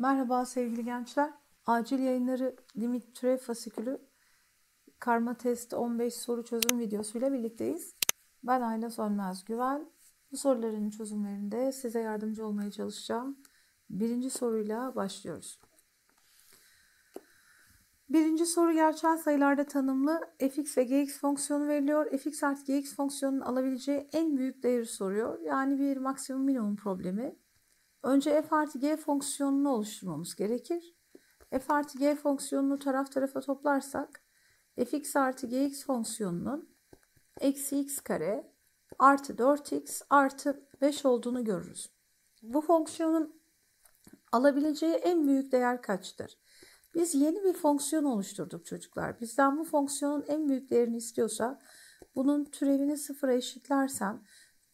Merhaba sevgili gençler. Acil yayınları limit türev fasikülü karma Test 15 soru çözüm Videosu ile birlikteyiz. Ben Ayla Sönmez Güven. Bu soruların çözümlerinde size yardımcı olmaya çalışacağım. Birinci soruyla başlıyoruz. Birinci soru gerçel sayılarda tanımlı fx ve gx fonksiyonu veriliyor. fx artı gx fonksiyonunun alabileceği en büyük değeri soruyor. Yani bir maksimum minimum problemi. Önce f artı g fonksiyonunu oluşturmamız gerekir. f artı g fonksiyonunu taraf tarafa toplarsak fx artı gx fonksiyonunun eksi x kare artı 4x artı 5 olduğunu görürüz. Bu fonksiyonun alabileceği en büyük değer kaçtır? Biz yeni bir fonksiyon oluşturduk çocuklar. Bizden bu fonksiyonun en büyük değerini istiyorsa bunun türevini sıfıra eşitlersem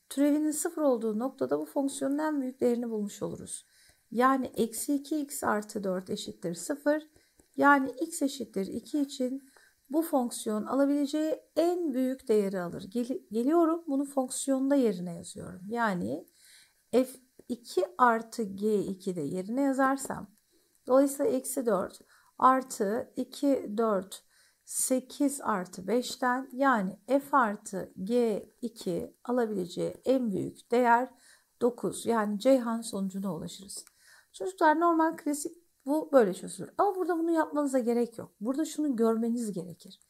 türevinin sıfır olduğu noktada bu fonksiyonun en büyük değerini bulmuş oluruz. Yani eksi 2x artı 4 eşittir 0. Yani x eşittir 2 için bu fonksiyon alabileceği en büyük değeri alır. Gel geliyorum bunu fonksiyonda yerine yazıyorum. Yani f2 artı g2 de yerine yazarsam dolayısıyla eksi 4 artı 2 4 8 artı 5'ten yani f artı g2 alabileceği en büyük değer 9. Yani Ceyhan sonucuna ulaşırız. Çocuklar normal klasik bu böyle çözülür. Ama burada bunu yapmanıza gerek yok. Burada şunu görmeniz gerekir.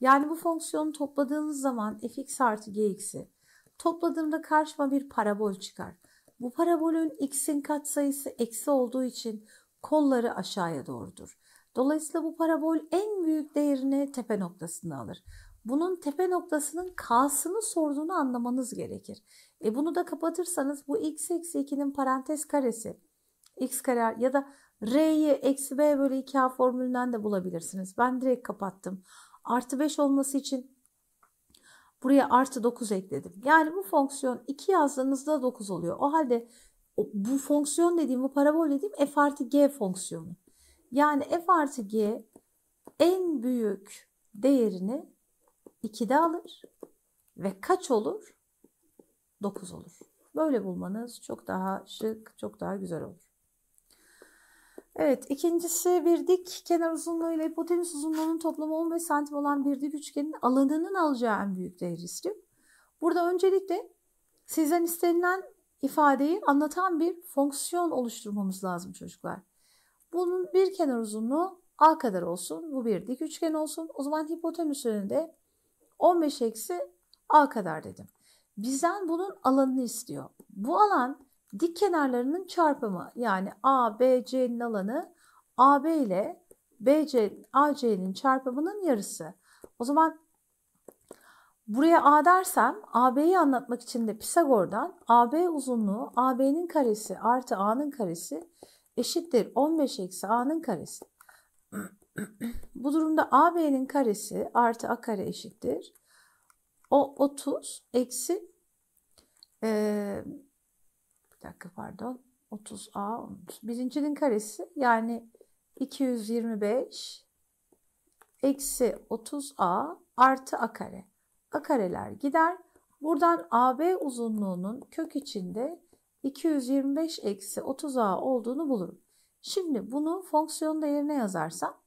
Yani bu fonksiyonu topladığınız zaman fx artı gx'i topladığımda karşıma bir parabol çıkar. Bu parabolün x'in katsayısı eksi olduğu için kolları aşağıya doğrudur. Dolayısıyla bu parabol en büyük değerini tepe noktasını alır. Bunun tepe noktasının k'sını sorduğunu anlamanız gerekir. E bunu da kapatırsanız bu x eksi 2'nin parantez karesi x kare ya da r'yi eksi b bölü 2a formülünden de bulabilirsiniz. Ben direkt kapattım. Artı 5 olması için buraya artı 9 ekledim. Yani bu fonksiyon 2 yazdığınızda 9 oluyor. O halde bu fonksiyon dediğim bu parabol dediğim f artı g fonksiyonu. Yani f artı g en büyük değerini 2'de alır ve kaç olur? 9 olur. Böyle bulmanız çok daha şık, çok daha güzel olur. Evet ikincisi bir dik kenar uzunluğu ile hipotenüs uzunluğunun toplamı 15 santim olan bir dik üçgenin alanının alacağı en büyük değer istiyor. Burada öncelikle sizden istenilen ifadeyi anlatan bir fonksiyon oluşturmamız lazım çocuklar. Bunun bir kenar uzunluğu A kadar olsun. Bu bir dik üçgen olsun. O zaman hipotenüsünün de 15 eksi A kadar dedim. Bizden bunun alanını istiyor. Bu alan dik kenarlarının çarpımı yani A, B, C'nin alanı a b ile b c a c'nin çarpımının yarısı. O zaman buraya A dersem a AB'yi anlatmak için de Pisagor'dan a b uzunluğu a b'nin karesi artı A'nın karesi eşittir 15 eksi a'nın karesi. Bu durumda AB'nin karesi artı A kare eşittir. O 30 eksi e, bir dakika pardon 30 A birincinin karesi yani 225 eksi 30 A artı A kare. A kareler gider. Buradan AB uzunluğunun kök içinde 225 eksi 30a olduğunu bulurum. Şimdi bunu fonksiyon değerine yazarsam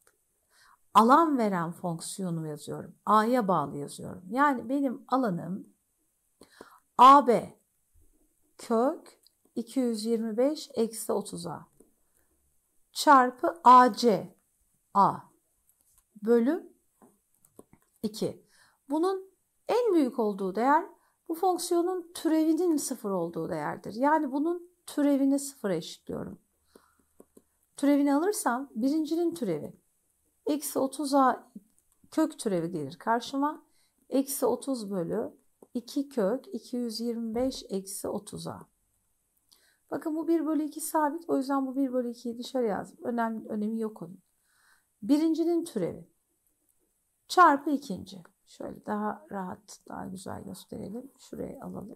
alan veren fonksiyonu yazıyorum. A'ya bağlı yazıyorum. Yani benim alanım AB kök 225 eksi 30a çarpı AC A bölü 2. Bunun en büyük olduğu değer bu fonksiyonun türevinin sıfır olduğu değerdir. Yani bunun türevini sıfıra eşitliyorum. Türevini alırsam birincinin türevi. Eksi 30a kök türevi gelir karşıma. Eksi 30 bölü 2 kök 225 eksi 30a. Bakın bu 1 bölü 2 sabit. O yüzden bu 1 bölü 2'yi dışarı yazdım. Önemli, önemi yok onun. Birincinin türevi çarpı ikinci. Şöyle daha rahat, daha güzel gösterelim. Şurayı alalım.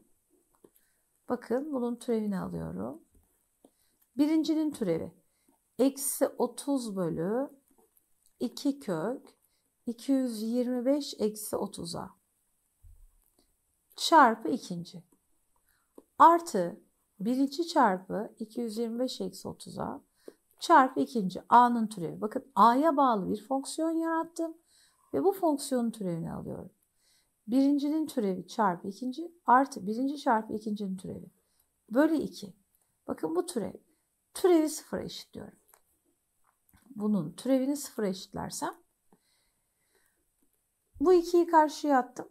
Bakın bunun türevini alıyorum. Birincinin türevi. Eksi 30 bölü 2 kök 225 eksi 30'a çarpı ikinci. Artı birinci çarpı 225 eksi 30'a çarpı ikinci a'nın türevi. Bakın a'ya bağlı bir fonksiyon yarattım ve bu fonksiyonun türevini alıyorum. Birincinin türevi çarpı ikinci artı birinci çarpı ikincinin türevi. Bölü 2. Bakın bu türev. Türevi sıfıra eşitliyorum. Bunun türevini sıfıra eşitlersem bu 2'yi karşıya attım.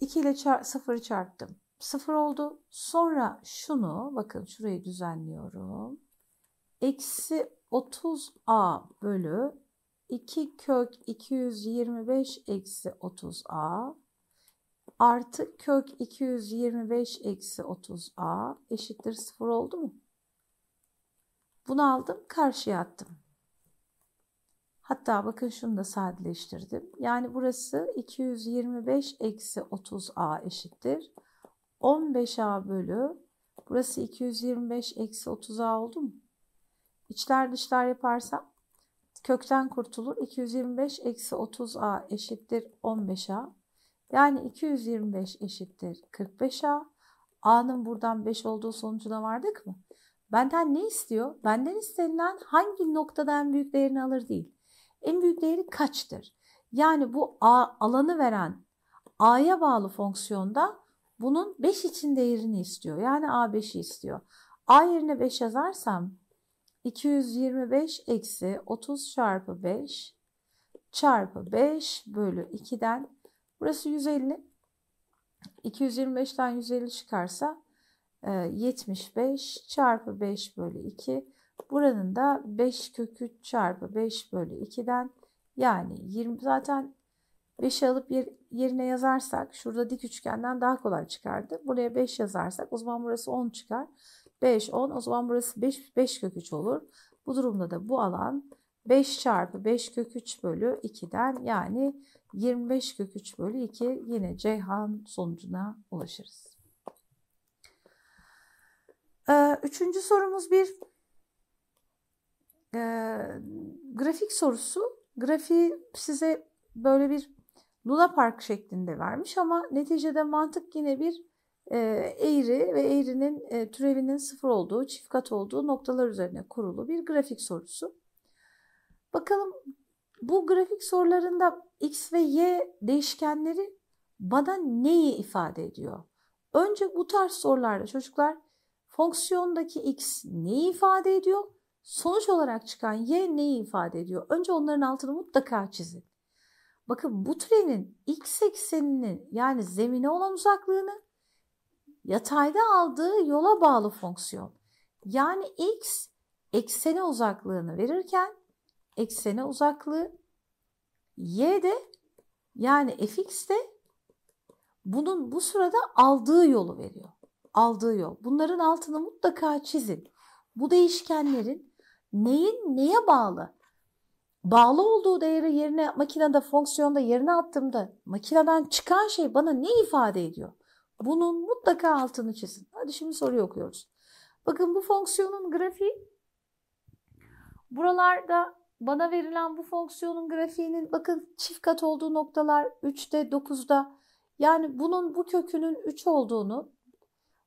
2 ile 0'ı çarptım. 0 oldu. Sonra şunu bakın şurayı düzenliyorum. Eksi 30a bölü 2 kök 225 eksi 30a artı kök 225 eksi 30a eşittir 0 oldu mu? Bunu aldım karşıya attım. Hatta bakın şunu da sadeleştirdim. Yani burası 225 eksi 30a eşittir. 15a bölü burası 225 eksi 30a oldu mu? İçler dışlar yaparsam kökten kurtulur. 225 eksi 30a eşittir 15a. Yani 225 eşittir 45a. A'nın buradan 5 olduğu sonucuna vardık mı? Benden ne istiyor? Benden istenilen hangi noktada en büyük değerini alır değil. En büyük değeri kaçtır? Yani bu A, alanı veren A'ya bağlı fonksiyonda bunun 5 için değerini istiyor. Yani A5'i istiyor. A yerine 5 yazarsam 225 eksi 30 çarpı 5 çarpı 5 bölü 2'den burası 150. 225'ten 150 çıkarsa 75 e, çarpı 5 bölü 2. Buranın da 5 kökü çarpı 5 bölü 2'den yani 20 zaten 5'i alıp yer, yerine yazarsak şurada dik üçgenden daha kolay çıkardı. Buraya 5 yazarsak o zaman burası 10 çıkar. 5, 10. O zaman burası 5, 5 kök 3 olur. Bu durumda da bu alan 5 çarpı 5 kök 3 bölü 2'den yani 25 kök 3 bölü 2 yine Ceyhan sonucuna ulaşırız. Ee, üçüncü sorumuz bir e, grafik sorusu. Grafiği size böyle bir Luna Park şeklinde vermiş ama neticede mantık yine bir eğri ve eğrinin türevinin sıfır olduğu, çift kat olduğu noktalar üzerine kurulu bir grafik sorusu. Bakalım bu grafik sorularında x ve y değişkenleri bana neyi ifade ediyor? Önce bu tarz sorularda çocuklar fonksiyondaki x neyi ifade ediyor? Sonuç olarak çıkan y neyi ifade ediyor? Önce onların altını mutlaka çizin. Bakın bu türenin x ekseninin yani zemine olan uzaklığını yatayda aldığı yola bağlı fonksiyon. Yani x eksene uzaklığını verirken eksene uzaklığı y de yani fx de bunun bu sırada aldığı yolu veriyor. Aldığı yol. Bunların altını mutlaka çizin. Bu değişkenlerin neyin neye bağlı? Bağlı olduğu değeri yerine makinede fonksiyonda yerine attığımda makineden çıkan şey bana ne ifade ediyor? Bunun mutlaka altını çizin. Hadi şimdi soruyu okuyoruz. Bakın bu fonksiyonun grafiği buralarda bana verilen bu fonksiyonun grafiğinin bakın çift kat olduğu noktalar 3'te 9'da yani bunun bu kökünün 3 olduğunu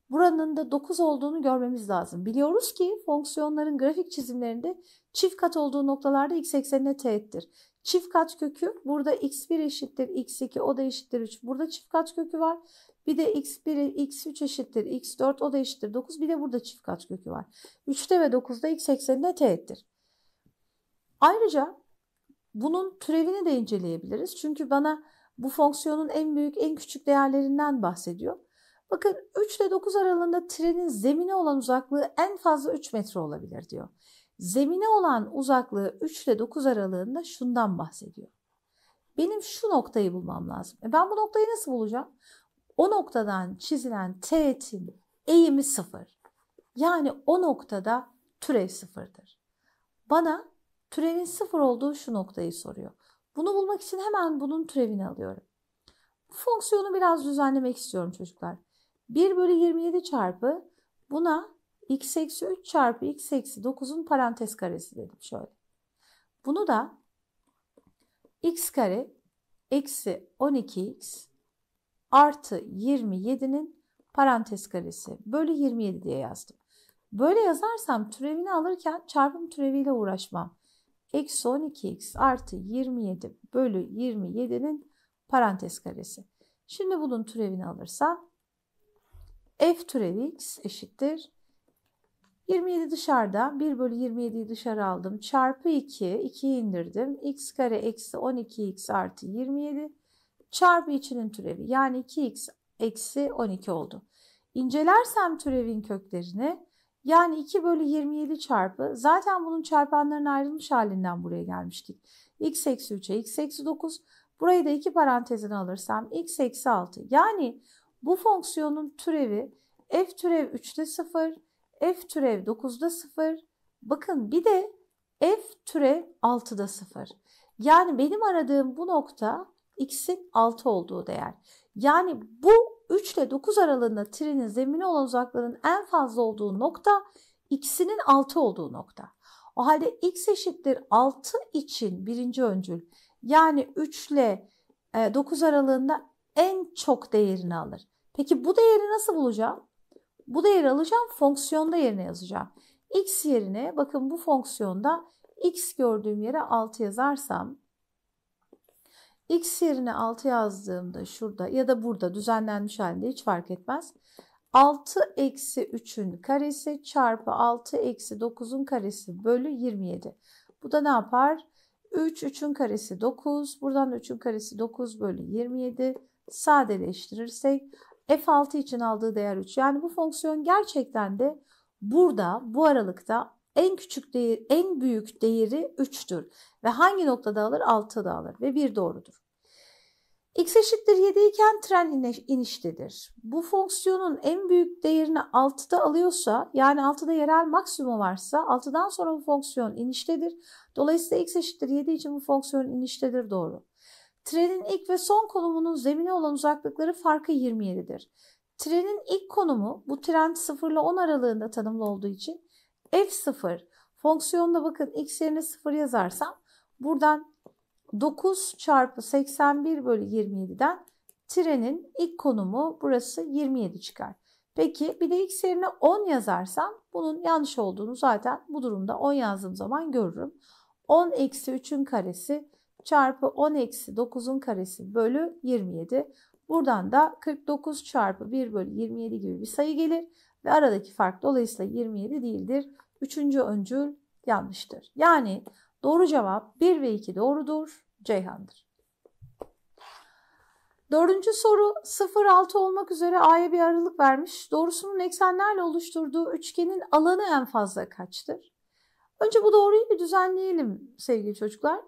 buranın da 9 olduğunu görmemiz lazım. Biliyoruz ki fonksiyonların grafik çizimlerinde çift kat olduğu noktalarda x eksenine teğettir. Çift kat kökü burada x1 eşittir x2 o da eşittir 3. Burada çift kat kökü var. Bir de x1, x3 eşittir, x4 o da eşittir 9. Bir de burada çift kökü var. 3'te ve 9'da x eksenine teğettir. Ayrıca bunun türevini de inceleyebiliriz. Çünkü bana bu fonksiyonun en büyük, en küçük değerlerinden bahsediyor. Bakın 3 ile 9 aralığında trenin zemine olan uzaklığı en fazla 3 metre olabilir diyor. Zemine olan uzaklığı 3 ile 9 aralığında şundan bahsediyor. Benim şu noktayı bulmam lazım. E ben bu noktayı nasıl bulacağım? O noktadan çizilen teğetin eğimi sıfır. Yani o noktada türev sıfırdır. Bana türevin sıfır olduğu şu noktayı soruyor. Bunu bulmak için hemen bunun türevini alıyorum. fonksiyonu biraz düzenlemek istiyorum çocuklar. 1 bölü 27 çarpı buna x eksi 3 çarpı x eksi 9'un parantez karesi dedim şöyle. Bunu da x kare eksi 12x artı 27'nin parantez karesi bölü 27 diye yazdım. Böyle yazarsam türevini alırken çarpım türeviyle uğraşmam. Eksi 12x artı 27 bölü 27'nin parantez karesi. Şimdi bunun türevini alırsa f türevi x eşittir. 27 dışarıda 1 bölü 27'yi dışarı aldım. Çarpı 2, 2'yi indirdim. x kare eksi 12x artı 27 çarpı içinin türevi yani 2x eksi 12 oldu. İncelersem türevin köklerini yani 2 bölü 27 çarpı zaten bunun çarpanların ayrılmış halinden buraya gelmiştik. x eksi 3'e x eksi 9 burayı da iki parantezine alırsam x eksi 6 yani bu fonksiyonun türevi f türev 3'te 0 f türev 9'da 0 bakın bir de f türev 6'da 0 yani benim aradığım bu nokta x'in 6 olduğu değer. Yani bu 3 ile 9 aralığında trinin zemine olan uzaklığının en fazla olduğu nokta x'inin 6 olduğu nokta. O halde x eşittir 6 için birinci öncül yani 3 ile 9 e, aralığında en çok değerini alır. Peki bu değeri nasıl bulacağım? Bu değeri alacağım fonksiyonda yerine yazacağım. x yerine bakın bu fonksiyonda x gördüğüm yere 6 yazarsam X yerine 6 yazdığımda şurada ya da burada düzenlenmiş halde hiç fark etmez. 6 eksi 3'ün karesi çarpı 6 eksi 9'un karesi bölü 27. Bu da ne yapar? 3, 3'ün karesi 9. Buradan da 3'ün karesi 9 bölü 27. Sadeleştirirsek f6 için aldığı değer 3. Yani bu fonksiyon gerçekten de burada bu aralıkta en küçük değer, en büyük değeri 3'tür ve hangi noktada alır? 6'da alır ve 1 doğrudur. X eşittir 7 iken tren iniştedir. Bu fonksiyonun en büyük değerini 6'da alıyorsa yani 6'da yerel maksimum varsa 6'dan sonra bu fonksiyon iniştedir. Dolayısıyla x eşittir 7 için bu fonksiyon iniştedir doğru. Trenin ilk ve son konumunun zemine olan uzaklıkları farkı 27'dir. Trenin ilk konumu bu trend 0 ile 10 aralığında tanımlı olduğu için f0 fonksiyonda bakın x yerine 0 yazarsam buradan 9 çarpı 81 bölü 27'den trenin ilk konumu burası 27 çıkar. Peki bir de x yerine 10 yazarsam bunun yanlış olduğunu zaten bu durumda 10 yazdığım zaman görürüm. 10 eksi 3'ün karesi çarpı 10 eksi 9'un karesi bölü 27. Buradan da 49 çarpı 1 bölü 27 gibi bir sayı gelir ve aradaki fark dolayısıyla 27 değildir. Üçüncü öncül yanlıştır. Yani doğru cevap 1 ve 2 doğrudur. Ceyhan'dır. Dördüncü soru 0-6 olmak üzere A'ya bir aralık vermiş. Doğrusunun eksenlerle oluşturduğu üçgenin alanı en fazla kaçtır? Önce bu doğruyu bir düzenleyelim sevgili çocuklar.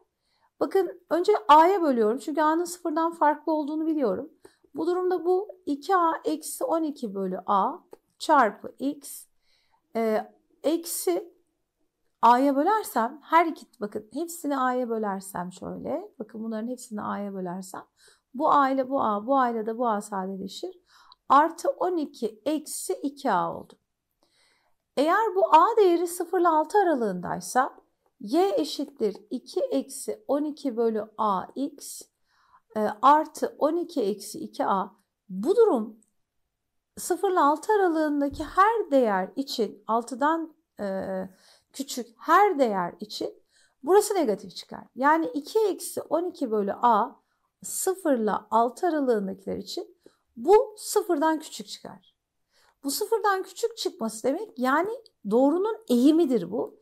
Bakın önce A'ya bölüyorum çünkü A'nın sıfırdan farklı olduğunu biliyorum. Bu durumda bu 2A eksi 12 bölü A çarpı x e, eksi a'ya bölersem her iki bakın hepsini a'ya bölersem şöyle bakın bunların hepsini a'ya bölersem bu a ile bu a bu a ile de bu a sadeleşir. Artı 12 eksi 2a oldu. Eğer bu a değeri 0 ile 6 aralığındaysa y eşittir 2 eksi 12 bölü ax e, artı 12 eksi 2a. Bu durum 0 ile 6 aralığındaki her değer için 6'dan e, küçük her değer için burası negatif çıkar. Yani 2 eksi 12 bölü a 0 ile 6 aralığındakiler için bu sıfırdan küçük çıkar. Bu sıfırdan küçük çıkması demek yani doğrunun eğimidir bu.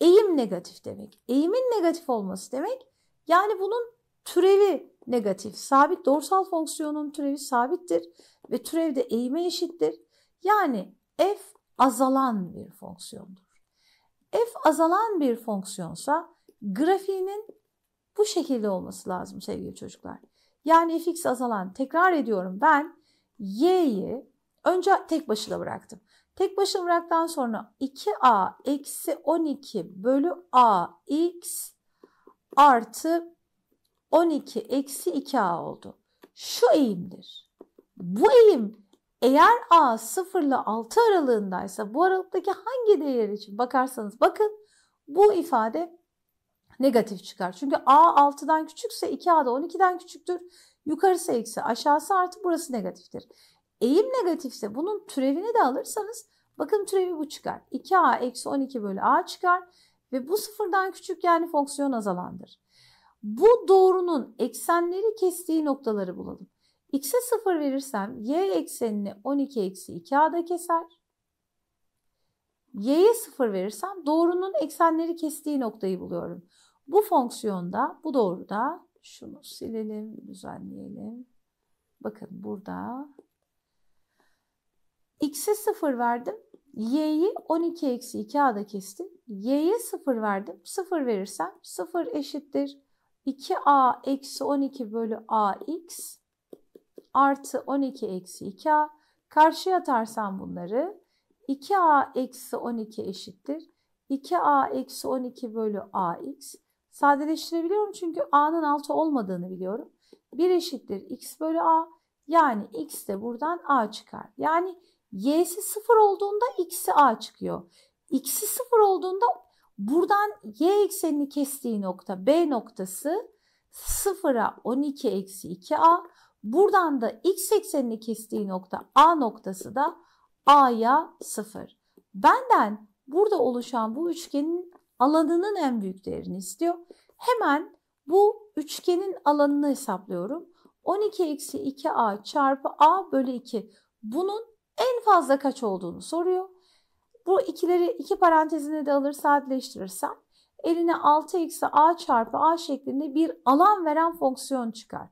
Eğim negatif demek. Eğimin negatif olması demek yani bunun türevi negatif. Sabit doğrusal fonksiyonun türevi sabittir ve türev de eğime eşittir. Yani f azalan bir fonksiyondur. f azalan bir fonksiyonsa grafiğinin bu şekilde olması lazım sevgili çocuklar. Yani fx azalan tekrar ediyorum ben y'yi önce tek başına bıraktım. Tek başına bıraktan sonra 2a eksi 12 bölü a x artı 12 eksi 2a oldu. Şu eğimdir. Bu eğim eğer a 0 ile 6 aralığındaysa bu aralıktaki hangi değer için bakarsanız bakın bu ifade negatif çıkar. Çünkü a 6'dan küçükse 2a da 12'den küçüktür. Yukarısı eksi aşağısı artı burası negatiftir. Eğim negatifse bunun türevini de alırsanız bakın türevi bu çıkar. 2a eksi 12 bölü a çıkar ve bu sıfırdan küçük yani fonksiyon azalandır. Bu doğrunun eksenleri kestiği noktaları bulalım. X'e 0 verirsem y eksenini 12 eksi 2a'da keser. Y'ye 0 verirsem doğrunun eksenleri kestiği noktayı buluyorum. Bu fonksiyonda, bu doğruda şunu silelim, düzenleyelim. Bakın burada x'e 0 verdim. y'yi 12 eksi 2a'da kestim. y'ye 0 verdim. 0 verirsem 0 eşittir. 2a eksi 12 bölü ax artı 12 eksi 2a. Karşıya atarsam bunları 2a eksi 12 eşittir. 2a eksi 12 bölü ax. Sadeleştirebiliyorum çünkü a'nın altı olmadığını biliyorum. 1 eşittir x bölü a. Yani x de buradan a çıkar. Yani y'si 0 olduğunda x'i a çıkıyor. x'i 0 olduğunda Buradan y eksenini kestiği nokta B noktası 0'a 12 eksi 2a. Buradan da x eksenini kestiği nokta A noktası da A'ya 0. Benden burada oluşan bu üçgenin alanının en büyük değerini istiyor. Hemen bu üçgenin alanını hesaplıyorum. 12 eksi 2a çarpı a bölü 2. Bunun en fazla kaç olduğunu soruyor. Bu ikileri iki parantezine de alır sadeleştirirsem eline 6 eksi a çarpı a şeklinde bir alan veren fonksiyon çıkar.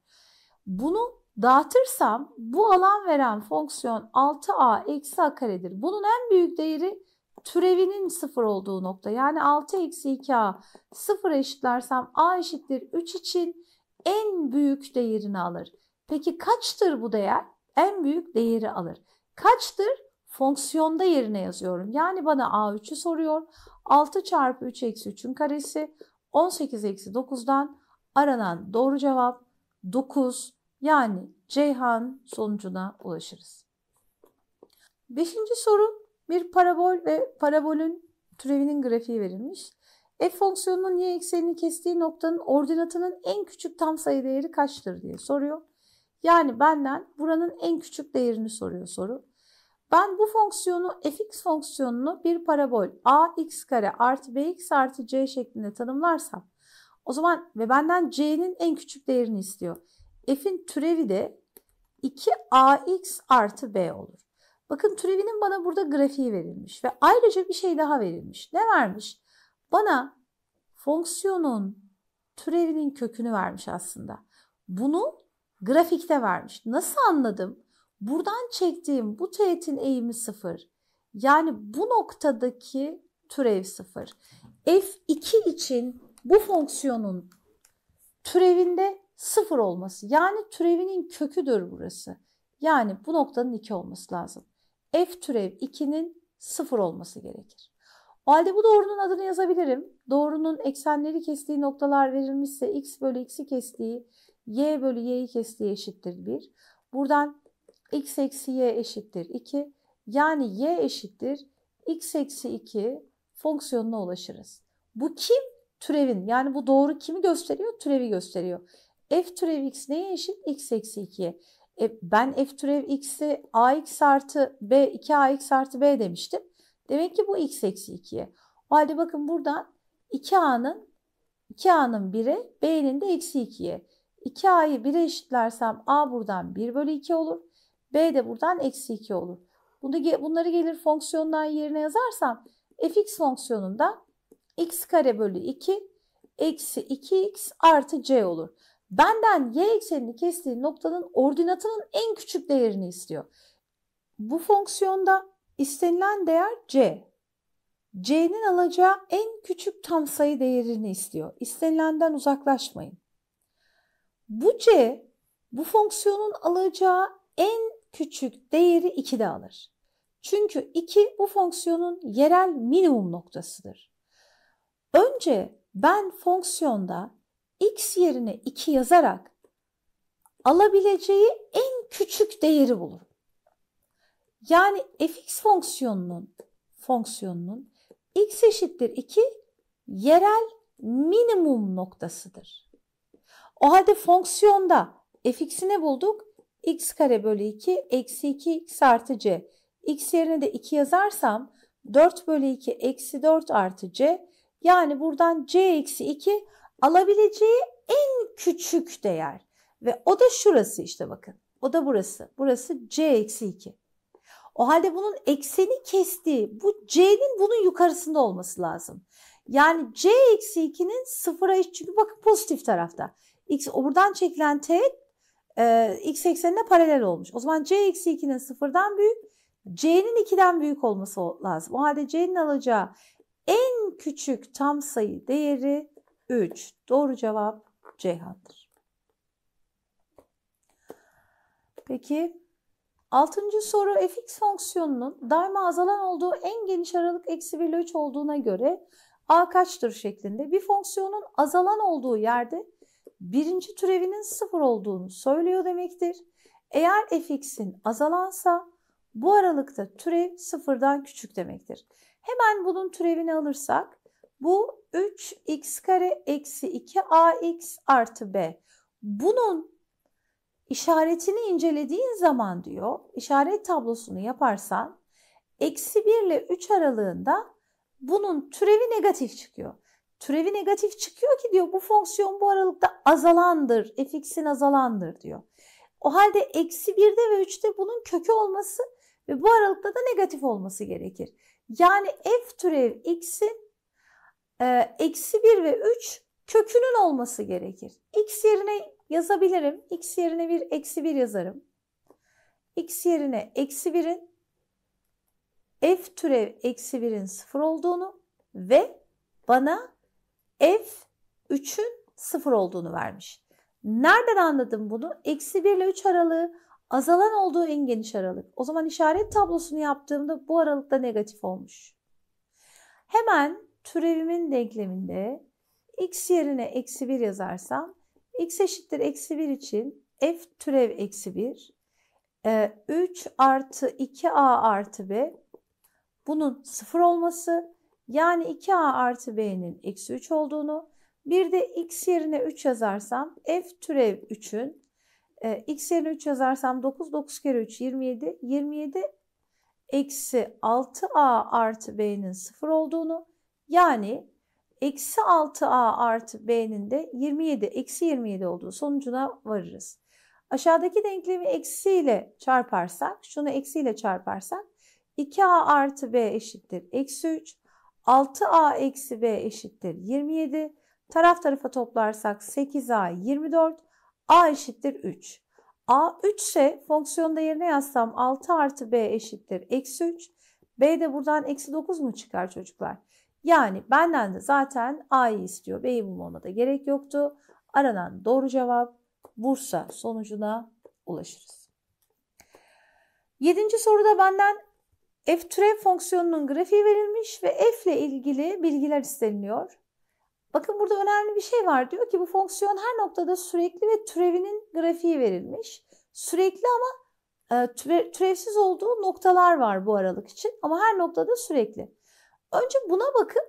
Bunu dağıtırsam bu alan veren fonksiyon 6a eksi a karedir. Bunun en büyük değeri türevinin sıfır olduğu nokta. Yani 6 eksi 2a sıfır eşitlersem a eşittir 3 için en büyük değerini alır. Peki kaçtır bu değer? En büyük değeri alır. Kaçtır? fonksiyonda yerine yazıyorum. Yani bana A3'ü soruyor. 6 çarpı 3 eksi 3'ün karesi 18 eksi 9'dan aranan doğru cevap 9 yani Ceyhan sonucuna ulaşırız. Beşinci soru bir parabol ve parabolün türevinin grafiği verilmiş. F fonksiyonunun y eksenini kestiği noktanın ordinatının en küçük tam sayı değeri kaçtır diye soruyor. Yani benden buranın en küçük değerini soruyor soru. Ben bu fonksiyonu fx fonksiyonunu bir parabol ax kare artı bx artı c şeklinde tanımlarsam o zaman ve benden c'nin en küçük değerini istiyor. f'in türevi de 2ax artı b olur. Bakın türevinin bana burada grafiği verilmiş ve ayrıca bir şey daha verilmiş. Ne vermiş? Bana fonksiyonun türevinin kökünü vermiş aslında. Bunu grafikte vermiş. Nasıl anladım? Buradan çektiğim bu teğetin eğimi sıfır. Yani bu noktadaki türev sıfır. F2 için bu fonksiyonun türevinde sıfır olması. Yani türevinin köküdür burası. Yani bu noktanın 2 olması lazım. F türev 2'nin sıfır olması gerekir. O halde bu doğrunun adını yazabilirim. Doğrunun eksenleri kestiği noktalar verilmişse x bölü x'i kestiği y bölü y'yi kestiği eşittir 1. Buradan x eksi y eşittir 2. Yani y eşittir x eksi 2 fonksiyonuna ulaşırız. Bu kim? Türevin. Yani bu doğru kimi gösteriyor? Türevi gösteriyor. f türev x neye eşit? x eksi 2'ye. E, ben f türev x'i ax artı b, 2ax artı b demiştim. Demek ki bu x eksi 2'ye. O halde bakın buradan 2a'nın 2a'nın 1'e, b'nin de eksi 2'ye. 2a'yı 1'e eşitlersem a buradan 1 bölü 2 olur. B de buradan eksi 2 olur. Bunu Bunları gelir fonksiyondan yerine yazarsam fx fonksiyonunda x kare bölü 2 eksi 2x artı c olur. Benden y eksenini kestiği noktanın ordinatının en küçük değerini istiyor. Bu fonksiyonda istenilen değer c. c'nin alacağı en küçük tam sayı değerini istiyor. İstenilenden uzaklaşmayın. Bu c bu fonksiyonun alacağı en küçük değeri 2'de alır. Çünkü 2 bu fonksiyonun yerel minimum noktasıdır. Önce ben fonksiyonda x yerine 2 yazarak alabileceği en küçük değeri bulurum. Yani fx fonksiyonunun fonksiyonunun x eşittir 2 yerel minimum noktasıdır. O halde fonksiyonda fx'i ne bulduk? x kare bölü 2 eksi 2x artı c. x yerine de 2 yazarsam 4 bölü 2 eksi 4 artı c. Yani buradan c eksi 2 alabileceği en küçük değer. Ve o da şurası işte bakın. O da burası. Burası c eksi 2. O halde bunun ekseni kestiği bu c'nin bunun yukarısında olması lazım. Yani c eksi 2'nin sıfıra hiç çünkü bakın pozitif tarafta. X oradan çekilen teğet e, x eksenine paralel olmuş. O zaman c eksi 2'nin sıfırdan büyük, c'nin 2'den büyük olması lazım. O halde c'nin alacağı en küçük tam sayı değeri 3. Doğru cevap C'dir. Peki altıncı soru fx fonksiyonunun daima azalan olduğu en geniş aralık eksi 1 ile 3 olduğuna göre a kaçtır şeklinde bir fonksiyonun azalan olduğu yerde birinci türevinin sıfır olduğunu söylüyor demektir. Eğer fx'in azalansa bu aralıkta türev sıfırdan küçük demektir. Hemen bunun türevini alırsak bu 3x kare eksi 2ax artı b. Bunun işaretini incelediğin zaman diyor işaret tablosunu yaparsan eksi 1 ile 3 aralığında bunun türevi negatif çıkıyor türevi negatif çıkıyor ki diyor bu fonksiyon bu aralıkta azalandır. fx'in azalandır diyor. O halde eksi 1'de ve 3'te bunun kökü olması ve bu aralıkta da negatif olması gerekir. Yani f türev x'in e, eksi 1 ve 3 kökünün olması gerekir. x yerine yazabilirim. x yerine bir eksi 1 yazarım. x yerine eksi 1'in f türev eksi 1'in sıfır olduğunu ve bana f 3'ün 0 olduğunu vermiş. Nereden anladım bunu? Eksi 1 ile 3 aralığı azalan olduğu en geniş aralık. O zaman işaret tablosunu yaptığımda bu aralıkta negatif olmuş. Hemen türevimin denkleminde x yerine eksi 1 yazarsam x eşittir eksi 1 için f türev eksi 1 3 e, artı 2a artı b bunun 0 olması yani 2a artı b'nin eksi 3 olduğunu bir de x yerine 3 yazarsam f türev 3'ün e, x yerine 3 yazarsam 9 9 kere 3 27 27 eksi 6a artı b'nin 0 olduğunu yani eksi 6a artı b'nin de 27 eksi 27 olduğu sonucuna varırız. Aşağıdaki denklemi eksiyle çarparsak, şunu eksiyle çarparsak 2a artı b eşittir eksi 3. 6a eksi b eşittir 27. Taraf tarafa toplarsak 8a 24. a eşittir 3. a 3 ise fonksiyonda yerine yazsam 6 artı b eşittir eksi 3. b de buradan eksi 9 mu çıkar çocuklar? Yani benden de zaten a'yı istiyor. b'yi bulmama da gerek yoktu. Aranan doğru cevap Bursa sonucuna ulaşırız. Yedinci soruda benden F türev fonksiyonunun grafiği verilmiş ve f ile ilgili bilgiler isteniliyor. Bakın burada önemli bir şey var. Diyor ki bu fonksiyon her noktada sürekli ve türevinin grafiği verilmiş. Sürekli ama e, türevsiz olduğu noktalar var bu aralık için ama her noktada sürekli. Önce buna bakıp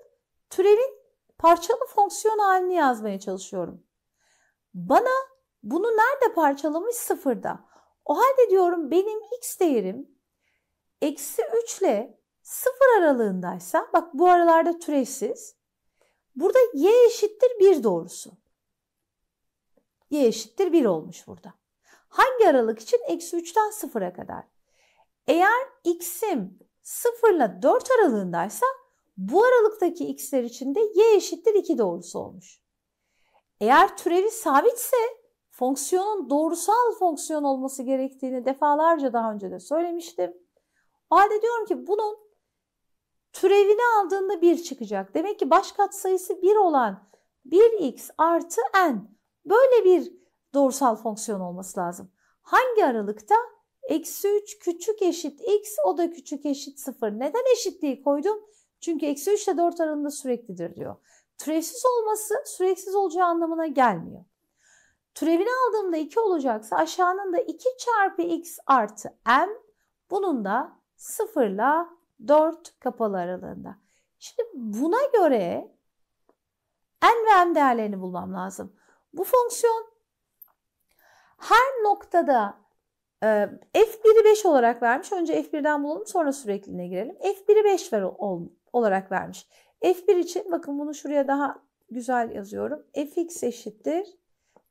türevin parçalı fonksiyon halini yazmaya çalışıyorum. Bana bunu nerede parçalamış sıfırda. O halde diyorum benim x değerim eksi 3 ile 0 aralığındaysa bak bu aralarda türevsiz. Burada y eşittir 1 doğrusu. y eşittir 1 olmuş burada. Hangi aralık için? Eksi 3'ten 0'a kadar. Eğer x'im 0 ile 4 aralığındaysa bu aralıktaki x'ler için de y eşittir 2 doğrusu olmuş. Eğer türevi sabitse fonksiyonun doğrusal fonksiyon olması gerektiğini defalarca daha önce de söylemiştim. O halde diyorum ki bunun türevini aldığında 1 çıkacak. Demek ki baş katsayısı 1 olan 1x artı n böyle bir doğrusal fonksiyon olması lazım. Hangi aralıkta? Eksi 3 küçük eşit x o da küçük eşit 0. Neden eşitliği koydum? Çünkü eksi 3 ile 4 aralığında süreklidir diyor. Türevsiz olması süreksiz olacağı anlamına gelmiyor. Türevini aldığımda 2 olacaksa aşağının da 2 çarpı x artı m bunun da 0 ile 4 kapalı aralığında. Şimdi buna göre n ve m değerlerini bulmam lazım. Bu fonksiyon her noktada e, f1'i 5 olarak vermiş. Önce f1'den bulalım sonra sürekliliğine girelim. f1'i 5 ver, ol, olarak vermiş. f1 için bakın bunu şuraya daha güzel yazıyorum. fx eşittir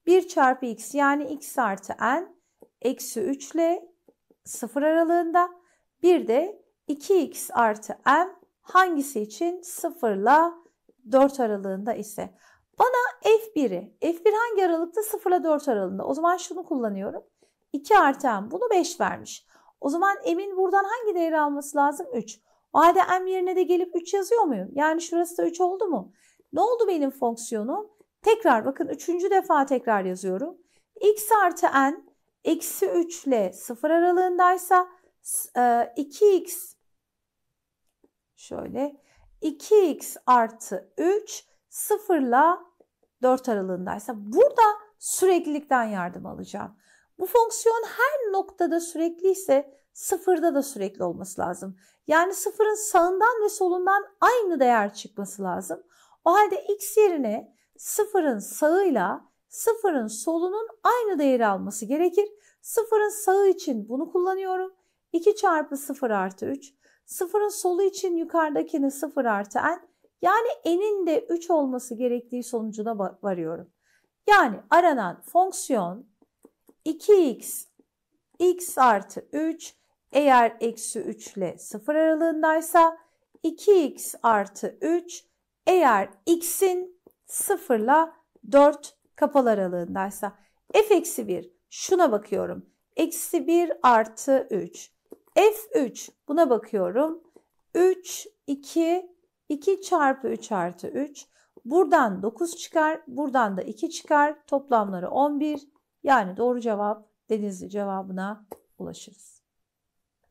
1 çarpı x yani x artı n eksi 3 ile 0 aralığında bir de 2x artı m hangisi için 0 ile 4 aralığında ise. Bana f1'i, f1 hangi aralıkta 0 ile 4 aralığında? O zaman şunu kullanıyorum. 2 artı m bunu 5 vermiş. O zaman m'in buradan hangi değeri alması lazım? 3. O halde m yerine de gelip 3 yazıyor muyum? Yani şurası da 3 oldu mu? Ne oldu benim fonksiyonum? Tekrar bakın üçüncü defa tekrar yazıyorum. x artı n eksi 3 ile 0 aralığındaysa 2x e, şöyle 2x artı 3 sıfırla 4 aralığındaysa burada süreklilikten yardım alacağım. Bu fonksiyon her noktada sürekli ise sıfırda da sürekli olması lazım. Yani sıfırın sağından ve solundan aynı değer çıkması lazım. O halde x yerine sıfırın sağıyla sıfırın solunun aynı değeri alması gerekir. Sıfırın sağı için bunu kullanıyorum. 2 çarpı 0 artı 3. Sıfırın solu için yukarıdakini 0 artı n. Yani n'in de 3 olması gerektiği sonucuna varıyorum. Yani aranan fonksiyon 2x x artı 3 eğer eksi 3 ile 0 aralığındaysa 2x artı 3 eğer x'in 0 ile 4 kapalı aralığındaysa f eksi 1 şuna bakıyorum. Eksi 1 artı 3 F3 buna bakıyorum. 3, 2, 2 çarpı 3 artı 3. Buradan 9 çıkar. Buradan da 2 çıkar. Toplamları 11. Yani doğru cevap Denizli cevabına ulaşırız.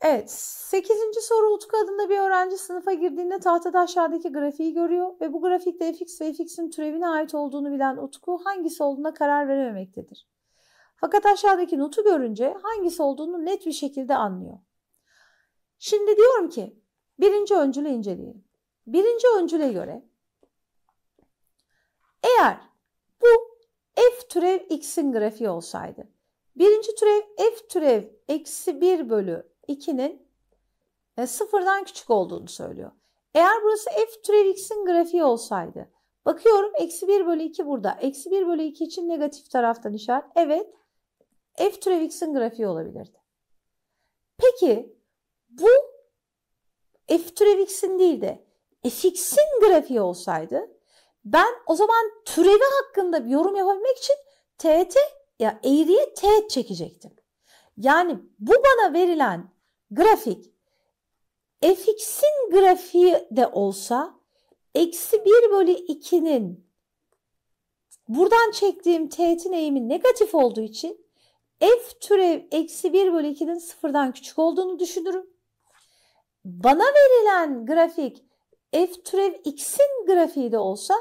Evet 8. soru Utku adında bir öğrenci sınıfa girdiğinde tahtada aşağıdaki grafiği görüyor ve bu grafikte fx ve fx'in türevine ait olduğunu bilen Utku hangisi olduğuna karar verememektedir. Fakat aşağıdaki notu görünce hangisi olduğunu net bir şekilde anlıyor. Şimdi diyorum ki birinci öncülü inceleyelim. Birinci öncüle göre eğer bu f türev x'in grafiği olsaydı birinci türev f türev eksi 1 bölü 2'nin e, sıfırdan küçük olduğunu söylüyor. Eğer burası f türev x'in grafiği olsaydı bakıyorum eksi 1 bölü 2 burada. Eksi 1 bölü 2 için negatif taraftan işaret. Evet f türev x'in grafiği olabilirdi. Peki bu f türev değil de fx'in grafiği olsaydı ben o zaman türevi hakkında bir yorum yapabilmek için teğete ya eğriye teğet çekecektim. Yani bu bana verilen grafik fx'in grafiği de olsa eksi 1 bölü 2'nin buradan çektiğim teğetin eğimi negatif olduğu için f türev eksi 1 bölü 2'nin sıfırdan küçük olduğunu düşünürüm bana verilen grafik f türev x'in grafiği de olsa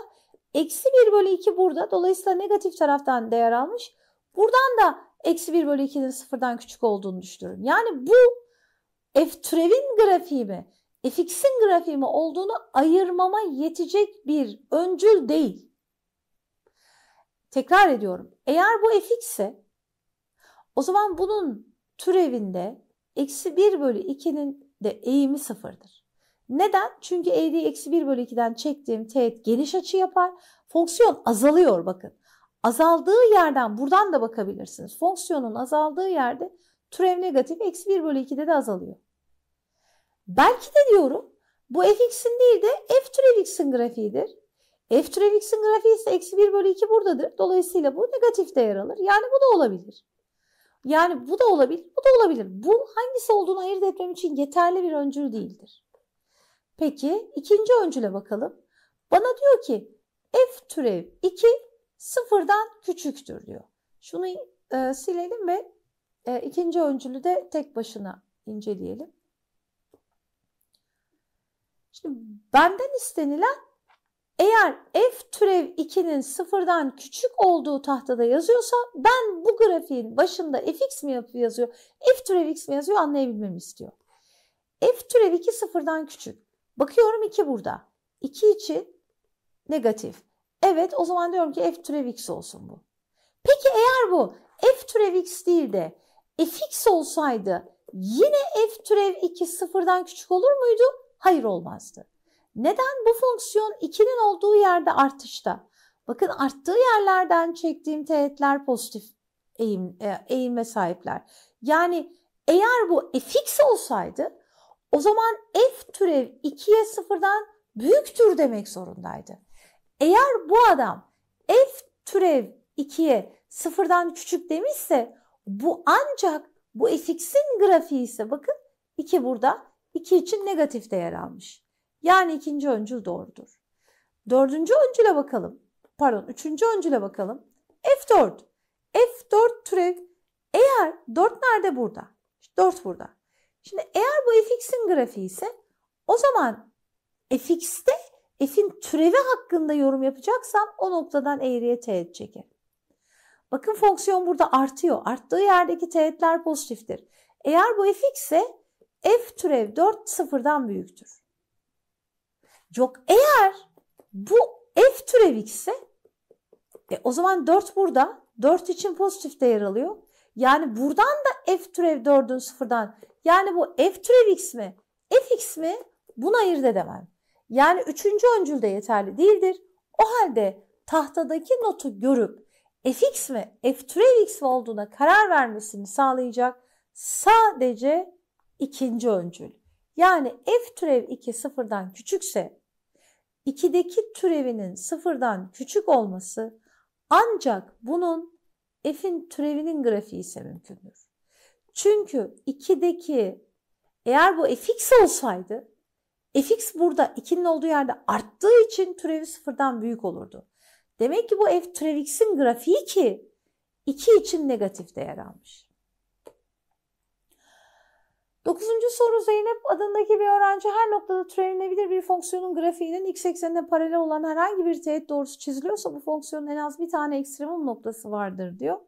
eksi 1 bölü 2 burada. Dolayısıyla negatif taraftan değer almış. Buradan da eksi 1 bölü 2'nin sıfırdan küçük olduğunu düşünüyorum. Yani bu f türevin grafiği mi, fx'in grafiği mi olduğunu ayırmama yetecek bir öncül değil. Tekrar ediyorum. Eğer bu fx ise o zaman bunun türevinde eksi 1 bölü 2'nin de eğimi sıfırdır. Neden? Çünkü eğriyi eksi 1 bölü 2'den çektiğim teğet geniş açı yapar. Fonksiyon azalıyor bakın. Azaldığı yerden buradan da bakabilirsiniz. Fonksiyonun azaldığı yerde türev negatif eksi 1 bölü 2'de de azalıyor. Belki de diyorum bu fx'in değil de f türev x'in grafiğidir. F türev x'in grafiği ise eksi 1 bölü 2 buradadır. Dolayısıyla bu negatif değer alır. Yani bu da olabilir. Yani bu da olabilir, bu da olabilir. Bu hangisi olduğunu ayırt etmem için yeterli bir öncül değildir. Peki ikinci öncüle bakalım. Bana diyor ki f türev 2 sıfırdan küçüktür diyor. Şunu e, silelim ve e, ikinci öncülü de tek başına inceleyelim. Şimdi benden istenilen eğer f türev 2'nin sıfırdan küçük olduğu tahtada yazıyorsa ben bu grafiğin başında fx mi yazıyor, f türev x mi yazıyor anlayabilmemi istiyor. f türev 2 sıfırdan küçük. Bakıyorum 2 burada. 2 için negatif. Evet o zaman diyorum ki f türev x olsun bu. Peki eğer bu f türev x değil de fx olsaydı yine f türev 2 sıfırdan küçük olur muydu? Hayır olmazdı. Neden bu fonksiyon 2'nin olduğu yerde artışta? Bakın arttığı yerlerden çektiğim teğetler pozitif eğim, e, eğilme sahipler. Yani eğer bu fx olsaydı o zaman f türev 2'ye 0'dan büyüktür demek zorundaydı. Eğer bu adam f türev 2'ye 0'dan küçük demişse bu ancak bu fx'in grafiği ise bakın 2 burada 2 için negatif değer almış. Yani ikinci öncül doğrudur. Dördüncü öncüle bakalım. Pardon üçüncü öncüle bakalım. F4. F4 türev. Eğer 4 nerede burada? 4 burada. Şimdi eğer bu fx'in grafiği ise o zaman fx'te f'in türevi hakkında yorum yapacaksam o noktadan eğriye teğet çeker. Bakın fonksiyon burada artıyor. Arttığı yerdeki teğetler pozitiftir. Eğer bu fx ise f türev 4 sıfırdan büyüktür. Yok eğer bu f türev ise, e, o zaman 4 burada. 4 için pozitif değer alıyor. Yani buradan da f türev 4'ün sıfırdan. Yani bu f türev x mi? fx mi? Bunu ayırt edemem. Yani üçüncü öncül de yeterli değildir. O halde tahtadaki notu görüp fx mi f türev x mi olduğuna karar vermesini sağlayacak sadece ikinci öncül. Yani f türev 2 sıfırdan küçükse 2'deki türevinin sıfırdan küçük olması ancak bunun f'in türevinin grafiği ise mümkündür. Çünkü 2'deki eğer bu fx olsaydı fx burada 2'nin olduğu yerde arttığı için türevi sıfırdan büyük olurdu. Demek ki bu f türev x'in grafiği ki 2 için negatif değer almış. Dokuzuncu soru Zeynep adındaki bir öğrenci her noktada türevilebilir bir fonksiyonun grafiğinin x eksenine paralel olan herhangi bir teğet doğrusu çiziliyorsa bu fonksiyonun en az bir tane ekstremum noktası vardır diyor.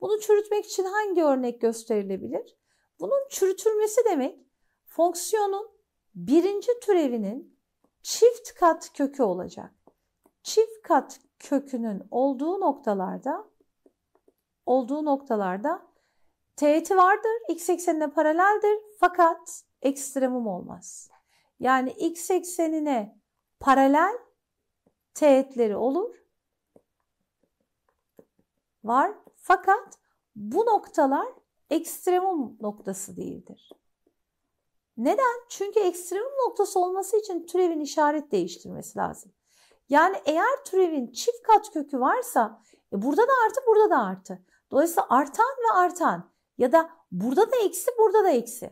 Bunu çürütmek için hangi örnek gösterilebilir? Bunun çürütülmesi demek fonksiyonun birinci türevinin çift kat kökü olacak. Çift kat kökünün olduğu noktalarda olduğu noktalarda teğeti vardır, x eksenine paraleldir fakat ekstremum olmaz. Yani x eksenine paralel teğetleri olur. Var fakat bu noktalar ekstremum noktası değildir. Neden? Çünkü ekstremum noktası olması için türevin işaret değiştirmesi lazım. Yani eğer türevin çift kat kökü varsa e burada da artı burada da artı. Dolayısıyla artan ve artan ya da burada da eksi, burada da eksi.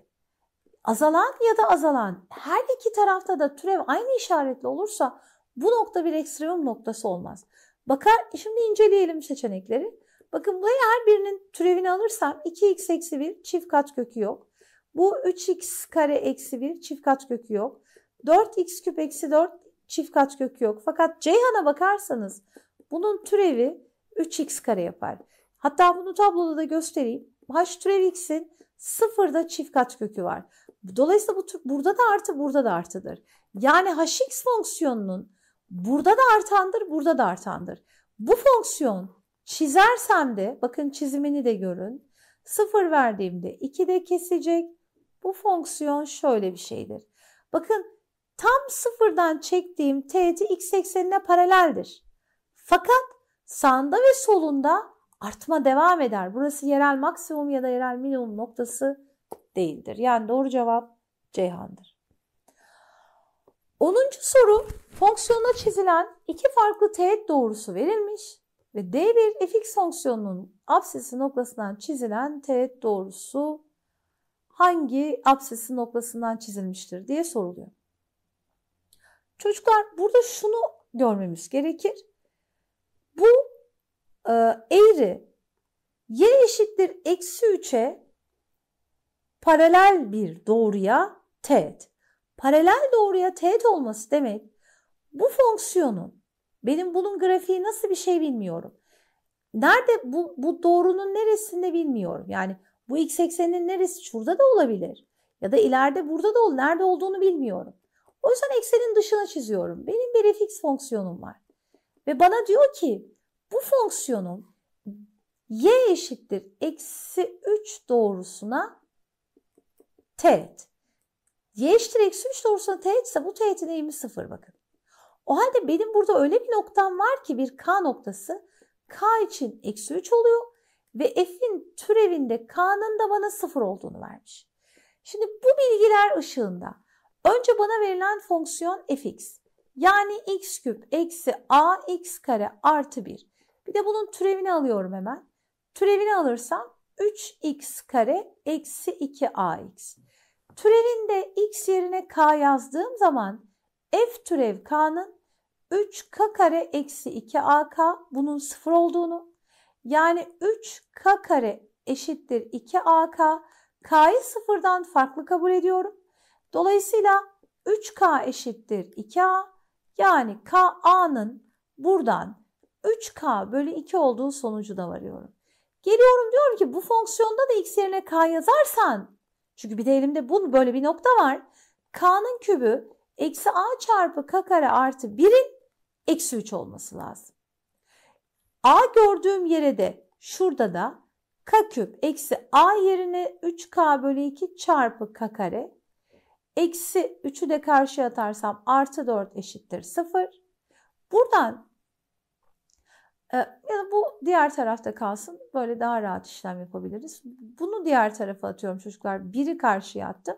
Azalan ya da azalan her iki tarafta da türev aynı işaretli olursa bu nokta bir ekstremum noktası olmaz. Bakar şimdi inceleyelim seçenekleri. Bakın bu her birinin türevini alırsam 2x eksi 1 çift kat kökü yok. Bu 3x kare eksi 1 çift kat kökü yok. 4x küp eksi 4 çift kat kökü yok. Fakat Ceyhan'a bakarsanız bunun türevi 3x kare yapar. Hatta bunu tabloda da göstereyim. H türev x'in sıfırda çift kat kökü var. Dolayısıyla bu burada da artı burada da artıdır. Yani hx fonksiyonunun burada da artandır, burada da artandır. Bu fonksiyon çizersem de bakın çizimini de görün. Sıfır verdiğimde 2 de kesecek. Bu fonksiyon şöyle bir şeydir. Bakın tam sıfırdan çektiğim teğeti x eksenine paraleldir. Fakat sağında ve solunda artma devam eder. Burası yerel maksimum ya da yerel minimum noktası değildir. Yani doğru cevap Ceyhan'dır. 10. soru fonksiyona çizilen iki farklı teğet doğrusu verilmiş ve D1 fx fonksiyonunun absisi noktasından çizilen teğet doğrusu hangi absisi noktasından çizilmiştir diye soruluyor. Çocuklar burada şunu görmemiz gerekir. Bu ee, eğri y eşittir eksi 3'e paralel bir doğruya teğet. Paralel doğruya teğet olması demek bu fonksiyonun benim bunun grafiği nasıl bir şey bilmiyorum. Nerede bu, bu doğrunun neresinde bilmiyorum. Yani bu x ekseninin neresi şurada da olabilir. Ya da ileride burada da ol, nerede olduğunu bilmiyorum. O yüzden eksenin dışına çiziyorum. Benim bir fx fonksiyonum var. Ve bana diyor ki bu fonksiyonun y eşittir eksi 3 doğrusuna teğet. y eşittir eksi 3 doğrusuna teğet ise bu teğetin eğimi 0 bakın. O halde benim burada öyle bir noktam var ki bir k noktası k için eksi 3 oluyor ve f'in türevinde k'nın da bana 0 olduğunu vermiş. Şimdi bu bilgiler ışığında önce bana verilen fonksiyon fx yani x küp eksi ax kare artı 1 bir de bunun türevini alıyorum hemen. Türevini alırsam 3x kare eksi 2ax. Türevinde x yerine k yazdığım zaman f türev k'nın 3k kare eksi 2ak bunun sıfır olduğunu yani 3k kare eşittir 2ak k'yı sıfırdan farklı kabul ediyorum. Dolayısıyla 3k eşittir 2a yani k a'nın buradan 3k bölü 2 olduğu sonucu da varıyorum. Geliyorum diyorum ki bu fonksiyonda da x yerine k yazarsan çünkü bir de elimde bu böyle bir nokta var. k'nın kübü eksi a çarpı k kare artı 1'in eksi 3 olması lazım. a gördüğüm yere de şurada da k küp eksi a yerine 3k bölü 2 çarpı k kare eksi 3'ü de karşıya atarsam artı 4 eşittir 0. Buradan ee, ya da bu diğer tarafta kalsın. Böyle daha rahat işlem yapabiliriz. Bunu diğer tarafa atıyorum çocuklar. Biri karşıya attım.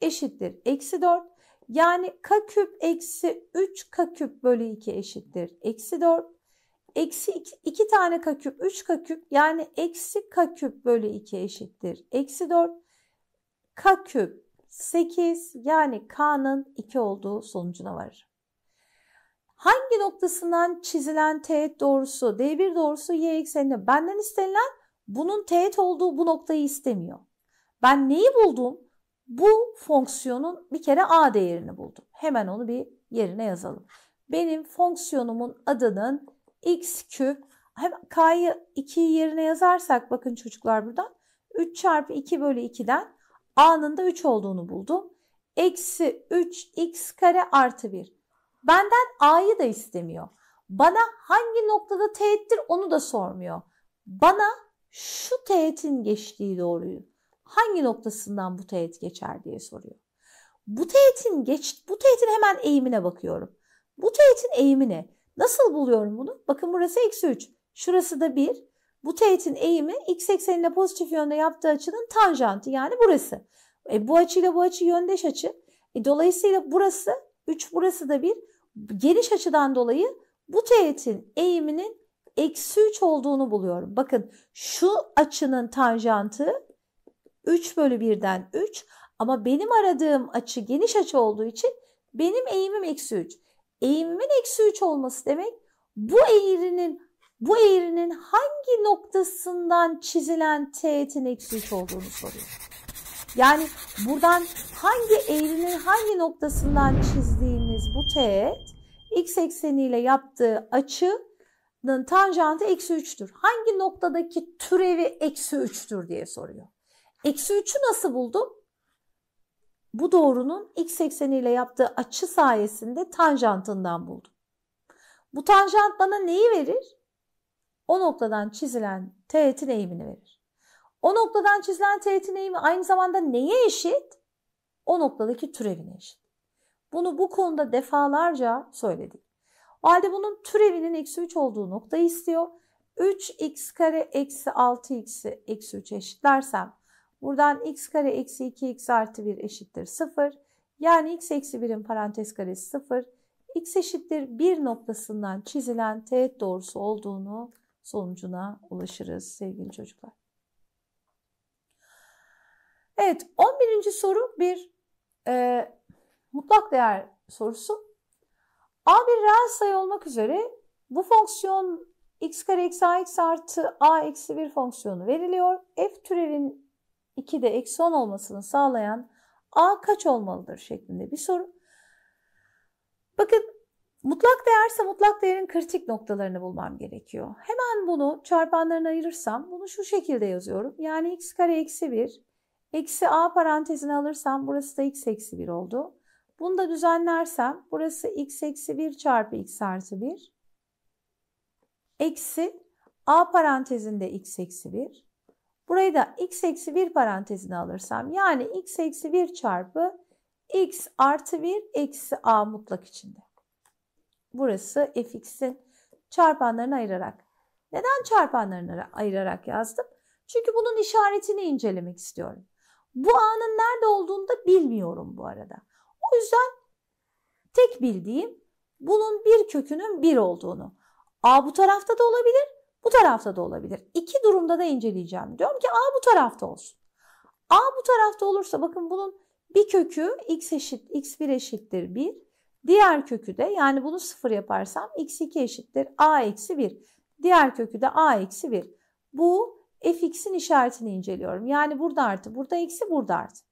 Eşittir. Eksi 4. Yani k küp eksi 3 k küp bölü 2 eşittir. Eksi 4. Eksi 2, 2 tane k küp 3 k küp yani eksi k küp bölü 2 eşittir. Eksi 4. k küp 8 yani k'nın 2 olduğu sonucuna varır hangi noktasından çizilen teğet doğrusu, D1 doğrusu y eksenine benden istenilen bunun teğet olduğu bu noktayı istemiyor. Ben neyi buldum? Bu fonksiyonun bir kere a değerini buldum. Hemen onu bir yerine yazalım. Benim fonksiyonumun adının x küp hem k'yı 2'yi yerine yazarsak bakın çocuklar buradan 3 çarpı 2 bölü 2'den a'nın da 3 olduğunu buldum. Eksi 3x kare artı 1. Benden A'yı da istemiyor. Bana hangi noktada teğettir onu da sormuyor. Bana şu teğetin geçtiği doğruyu hangi noktasından bu teğet geçer diye soruyor. Bu teğetin geç, bu teğetin hemen eğimine bakıyorum. Bu teğetin eğimi ne? Nasıl buluyorum bunu? Bakın burası eksi 3. Şurası da 1. Bu teğetin eğimi x ekseniyle pozitif yönde yaptığı açının tanjantı yani burası. E, bu açıyla bu açı yöndeş açı. E, dolayısıyla burası 3 burası da 1 geniş açıdan dolayı bu teğetin eğiminin eksi 3 olduğunu buluyorum. Bakın şu açının tanjantı 3 bölü 1'den 3 ama benim aradığım açı geniş açı olduğu için benim eğimim eksi 3. Eğimimin eksi 3 olması demek bu eğrinin bu eğrinin hangi noktasından çizilen teğetin eksi 3 olduğunu soruyor. Yani buradan hangi eğrinin hangi noktasından çizdiğini bu teğet x ekseniyle yaptığı açının tanjantı eksi 3'tür. Hangi noktadaki türevi eksi 3'tür diye soruyor. Eksi 3'ü nasıl buldum? Bu doğrunun x ekseniyle yaptığı açı sayesinde tanjantından buldum. Bu tanjant bana neyi verir? O noktadan çizilen teğetin eğimini verir. O noktadan çizilen teğetin eğimi aynı zamanda neye eşit? O noktadaki türevine eşit. Bunu bu konuda defalarca söyledik. O halde bunun türevinin eksi 3 olduğu noktayı istiyor. 3x kare eksi 6x'i eksi 3 eşitlersem buradan x kare eksi 2x artı 1 eşittir 0. Yani x eksi 1'in parantez karesi 0. x eşittir 1 noktasından çizilen teğet doğrusu olduğunu sonucuna ulaşırız sevgili çocuklar. Evet 11. soru bir e, mutlak değer sorusu. a bir reel sayı olmak üzere bu fonksiyon x kare eksi a x artı a eksi 1 fonksiyonu veriliyor. F türevin 2'de eksi 10 olmasını sağlayan a kaç olmalıdır şeklinde bir soru. Bakın mutlak değerse mutlak değerin kritik noktalarını bulmam gerekiyor. Hemen bunu çarpanlarına ayırırsam bunu şu şekilde yazıyorum. Yani x kare eksi 1 eksi a parantezini alırsam burası da x eksi 1 oldu. Bunu da düzenlersem burası x eksi 1 çarpı x artı 1. Eksi a parantezinde x eksi 1. Burayı da x eksi 1 parantezine alırsam yani x eksi 1 çarpı x artı 1 eksi a mutlak içinde. Burası fx'in çarpanlarını ayırarak. Neden çarpanlarını ayırarak yazdım? Çünkü bunun işaretini incelemek istiyorum. Bu a'nın nerede olduğunu da bilmiyorum bu arada. O yüzden tek bildiğim bunun bir kökünün bir olduğunu. A bu tarafta da olabilir, bu tarafta da olabilir. İki durumda da inceleyeceğim. Diyorum ki A bu tarafta olsun. A bu tarafta olursa bakın bunun bir kökü x eşit x1 eşittir 1. Diğer kökü de yani bunu sıfır yaparsam x2 eşittir a eksi 1. Diğer kökü de a eksi 1. Bu fx'in işaretini inceliyorum. Yani burada artı, burada eksi, burada artı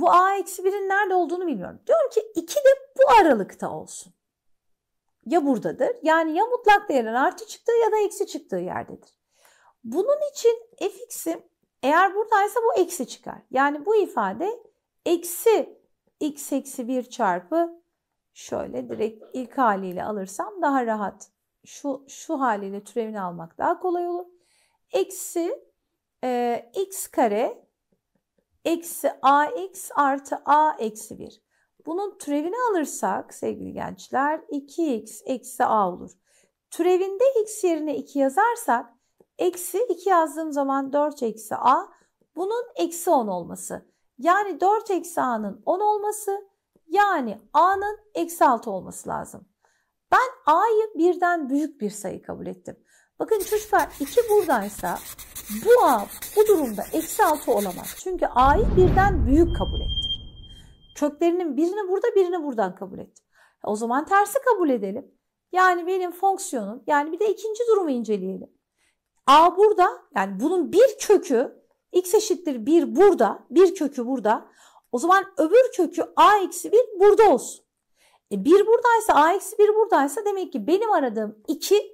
bu A-1'in nerede olduğunu bilmiyorum. Diyorum ki 2 de bu aralıkta olsun. Ya buradadır. Yani ya mutlak değerin artı çıktığı ya da eksi çıktığı yerdedir. Bunun için fx'im eğer buradaysa bu eksi çıkar. Yani bu ifade eksi x eksi 1 çarpı şöyle direkt ilk haliyle alırsam daha rahat. Şu, şu haliyle türevini almak daha kolay olur. Eksi e, x kare eksi ax artı a eksi 1. Bunun türevini alırsak sevgili gençler 2x eksi a olur. Türevinde x yerine 2 yazarsak eksi 2 yazdığım zaman 4 eksi a bunun eksi 10 olması. Yani 4 eksi a'nın 10 olması yani a'nın eksi 6 olması lazım. Ben a'yı birden büyük bir sayı kabul ettim. Bakın çocuklar 2 buradaysa bu A bu durumda eksi 6 olamaz. Çünkü A'yı birden büyük kabul etti. Köklerinin birini burada birini buradan kabul etti. E, o zaman tersi kabul edelim. Yani benim fonksiyonum yani bir de ikinci durumu inceleyelim. A burada yani bunun bir kökü x eşittir 1 burada bir kökü burada. O zaman öbür kökü a eksi 1 burada olsun. E 1 buradaysa a eksi 1 buradaysa demek ki benim aradığım 2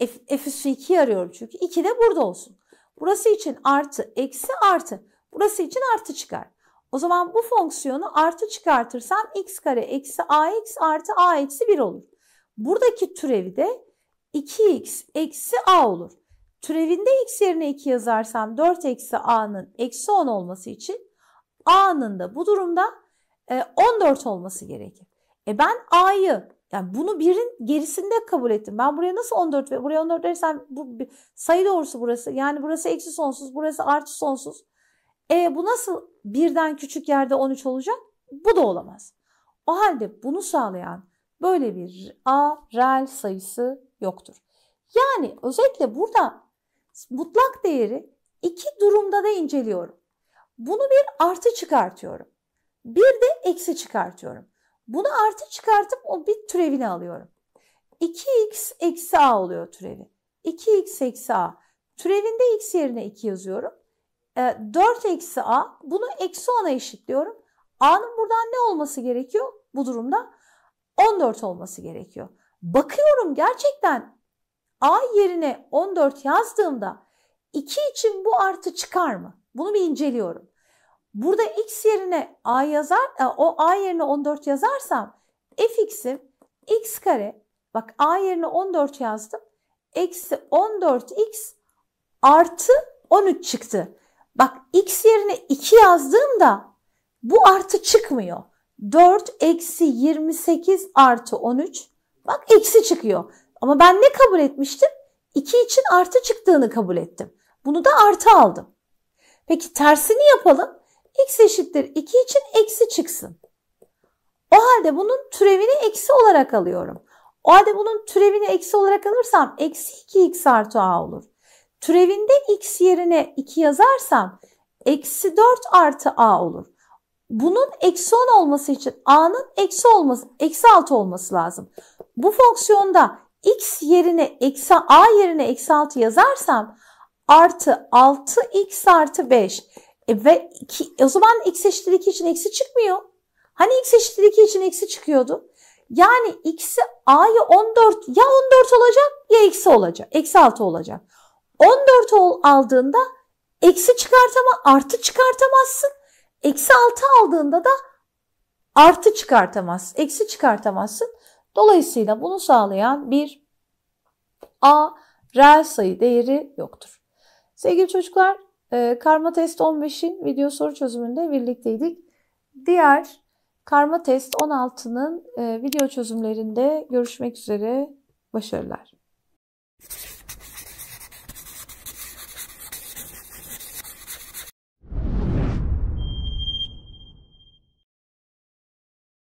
F, F üssü 2 arıyorum çünkü. 2 de burada olsun. Burası için artı, eksi, artı. Burası için artı çıkar. O zaman bu fonksiyonu artı çıkartırsam x kare eksi ax artı a eksi 1 olur. Buradaki türevi de 2x eksi a olur. Türevinde x yerine 2 yazarsam 4 eksi a'nın eksi 10 olması için a'nın da bu durumda 14 e, olması gerekir. E ben a'yı yani bunu birin gerisinde kabul ettim. Ben buraya nasıl 14 ve buraya 14 verirsen bu sayı doğrusu burası. Yani burası eksi sonsuz, burası artı sonsuz. E bu nasıl birden küçük yerde 13 olacak? Bu da olamaz. O halde bunu sağlayan böyle bir A reel sayısı yoktur. Yani özellikle burada mutlak değeri iki durumda da inceliyorum. Bunu bir artı çıkartıyorum. Bir de eksi çıkartıyorum. Bunu artı çıkartıp o bir türevini alıyorum. 2x eksi a oluyor türevi. 2x eksi a. Türevinde x yerine 2 yazıyorum. 4 e, eksi a. Bunu eksi 10'a eşitliyorum. a'nın buradan ne olması gerekiyor bu durumda? 14 olması gerekiyor. Bakıyorum gerçekten a yerine 14 yazdığımda 2 için bu artı çıkar mı? Bunu bir inceliyorum. Burada x yerine a yazar, e, o a yerine 14 yazarsam fx'im x kare, bak a yerine 14 yazdım. Eksi 14x artı 13 çıktı. Bak x yerine 2 yazdığımda bu artı çıkmıyor. 4 eksi 28 artı 13. Bak eksi çıkıyor. Ama ben ne kabul etmiştim? 2 için artı çıktığını kabul ettim. Bunu da artı aldım. Peki tersini yapalım x eşittir 2 için eksi çıksın. O halde bunun türevini eksi olarak alıyorum. O halde bunun türevini eksi olarak alırsam eksi 2x artı a olur. Türevinde x yerine 2 yazarsam eksi 4 artı a olur. Bunun eksi 10 olması için a'nın eksi olması, eksi 6 olması lazım. Bu fonksiyonda x yerine eksi a yerine eksi 6 yazarsam artı 6x artı 5 e ve iki, o zaman x eşittir 2 için eksi çıkmıyor. Hani x eşittir 2 için eksi çıkıyordu. Yani x'i a'yı 14 ya 14 olacak ya eksi olacak. Eksi 6 olacak. 14 aldığında eksi çıkartama artı çıkartamazsın. Eksi 6 aldığında da artı çıkartamaz, eksi çıkartamazsın. Dolayısıyla bunu sağlayan bir a reel sayı değeri yoktur. Sevgili çocuklar ee, karma test 15'in video soru çözümünde birlikteydik. Diğer karma test 16'nın e, video çözümlerinde görüşmek üzere. Başarılar.